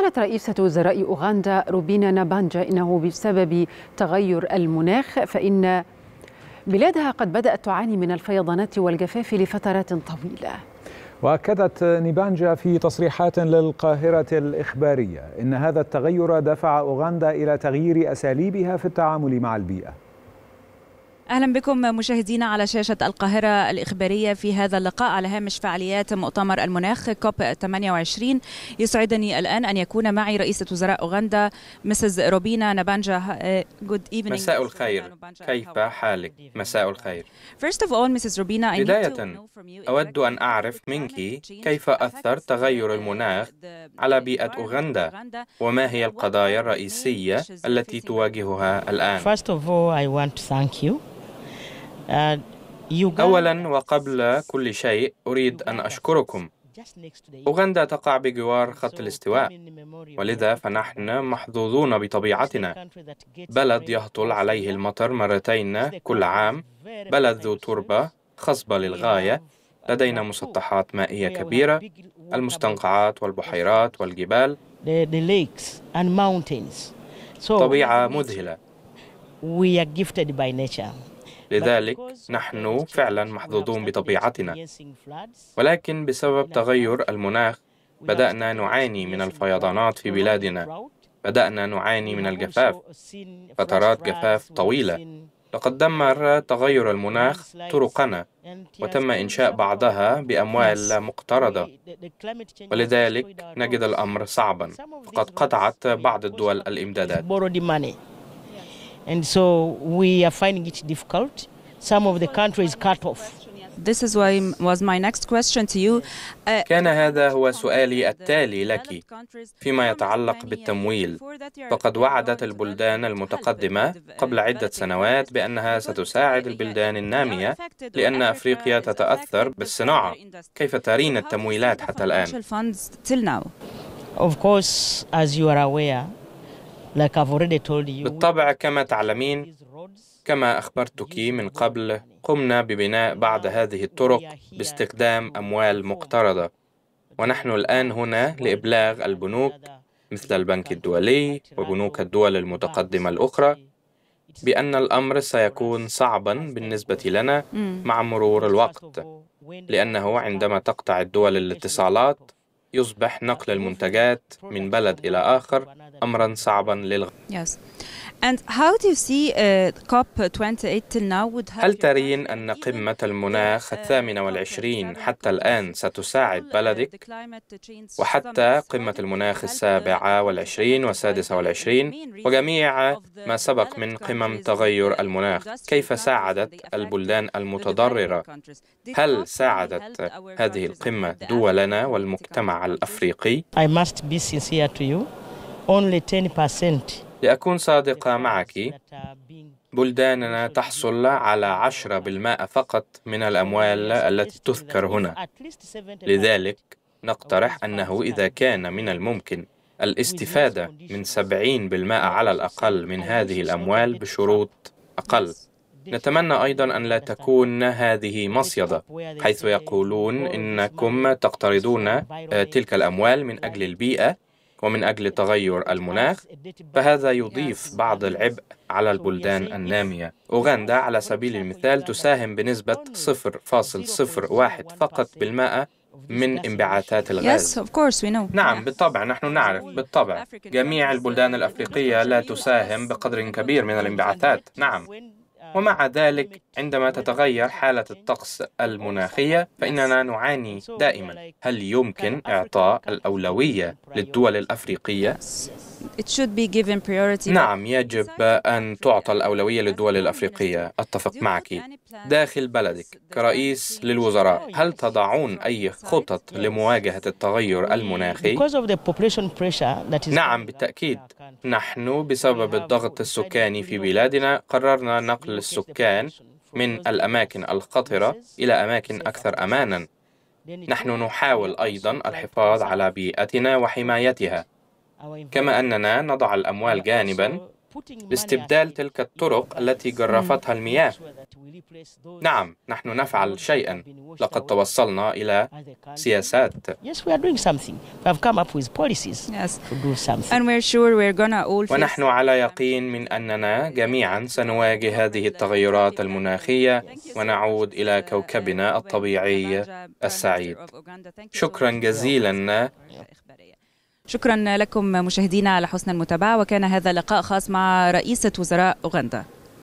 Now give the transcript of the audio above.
قالت رئيسة وزراء أوغندا روبينا نابانجا إنه بسبب تغير المناخ فإن بلادها قد بدأت تعاني من الفيضانات والجفاف لفترات طويلة واكدت نيبانجا في تصريحات للقاهره الاخباريه ان هذا التغير دفع اوغندا الى تغيير اساليبها في التعامل مع البيئه اهلا بكم مشاهدينا على شاشه القاهره الاخباريه في هذا اللقاء على هامش فعاليات مؤتمر المناخ كوب 28 يسعدني الان ان يكون معي رئيسه وزراء اوغندا مسز روبينا نبانجا جود ايفنينج مساء الخير كيف حالك مساء الخير First of all, Mrs. Robina, بدايه اود ان اعرف منك كيف اثر تغير المناخ على بيئه اوغندا وما هي القضايا الرئيسيه التي تواجهها الان First of all, I want to thank آه، أولا وقبل كل شيء أريد أن أشكركم أوغندا تقع بجوار خط الاستواء ولذا فنحن محظوظون بطبيعتنا بلد يهطل عليه المطر مرتين كل عام بلد ذو تربة خصبة للغاية لدينا مسطحات مائية كبيرة المستنقعات والبحيرات والجبال طبيعة مذهلة لذلك نحن فعلا محظوظون بطبيعتنا ولكن بسبب تغير المناخ بدأنا نعاني من الفيضانات في بلادنا بدأنا نعاني من الجفاف فترات جفاف طويلة لقد دمر تغير المناخ طرقنا وتم إنشاء بعضها بأموال لا مقترضة ولذلك نجد الأمر صعبا فقد قطعت بعض الدول الإمدادات and so we are finding it difficult. Some of the countries cut off. This is why was my next question to you. Uh, كان هذا هو سؤالي التالي لك فيما يتعلق بالتمويل فقد وعدت البلدان المتقدمة قبل عدة سنوات بأنها ستساعد البلدان النامية لأن أفريقيا تتأثر بالصناعة كيف ترين التمويلات حتى الآن؟ Of course, as you are aware, بالطبع كما تعلمين كما أخبرتك من قبل قمنا ببناء بعض هذه الطرق باستخدام أموال مقترضة ونحن الآن هنا لإبلاغ البنوك مثل البنك الدولي وبنوك الدول المتقدمة الأخرى بأن الأمر سيكون صعبا بالنسبة لنا مع مرور الوقت لأنه عندما تقطع الدول الاتصالات يصبح نقل المنتجات من بلد إلى آخر أمرا صعبا للغاية. Yes. هل ترين أن قمة المناخ الثامنة والعشرين حتى الآن ستساعد بلدك وحتى قمة المناخ السابعة والعشرين والسادسة والعشرين وجميع ما سبق من قمم تغير المناخ كيف ساعدت البلدان المتضررة هل ساعدت هذه القمة دولنا والمجتمع الأفريقي I must be sincere to you only 10% لأكون صادقة معك uh, بلداننا تحصل على 10% فقط من الأموال التي تذكر هنا لذلك نقترح أنه إذا كان من الممكن الاستفادة من 70% uh, على الأقل من هذه الأموال بشروط أقل نتمنى أيضا أن لا تكون هذه مصيدة حيث يقولون إنكم تقترضون آه، تلك الأموال من أجل البيئة ومن أجل تغير المناخ فهذا يضيف بعض العبء على البلدان النامية أوغندا على سبيل المثال تساهم بنسبة 0.01 فقط بالمائة من انبعاثات الغاز. Yes, of course we know. نعم بالطبع نحن نعرف بالطبع جميع البلدان الأفريقية لا تساهم بقدر كبير من الانبعاثات نعم ومع آه، ذلك عندما تتغير حالة الطقس المناخية فإننا نعاني دائما هل يمكن إعطاء الأولوية للدول الأفريقية؟ نعم يجب أن تعطى الأولوية للدول الأفريقية أتفق معك داخل بلدك كرئيس للوزراء هل تضعون أي خطط لمواجهة التغير المناخي؟ نعم بالتأكيد نحن بسبب الضغط السكاني في بلادنا قررنا نقل السكان من الأماكن الخطرة إلى أماكن أكثر أمانا نحن نحاول أيضا الحفاظ على بيئتنا وحمايتها كما أننا نضع الأموال جانبا لاستبدال تلك الطرق التي جرفتها المياه نعم نحن نفعل شيئا لقد توصلنا إلى سياسات ونحن على يقين من أننا جميعا سنواجه هذه التغيرات المناخية ونعود إلى uh, كوكبنا الطبيعي السعيد شكرا جزيلا شكرا لكم مشاهدينا على حسن المتابعة وكان هذا لقاء خاص مع رئيسة وزراء أوغندا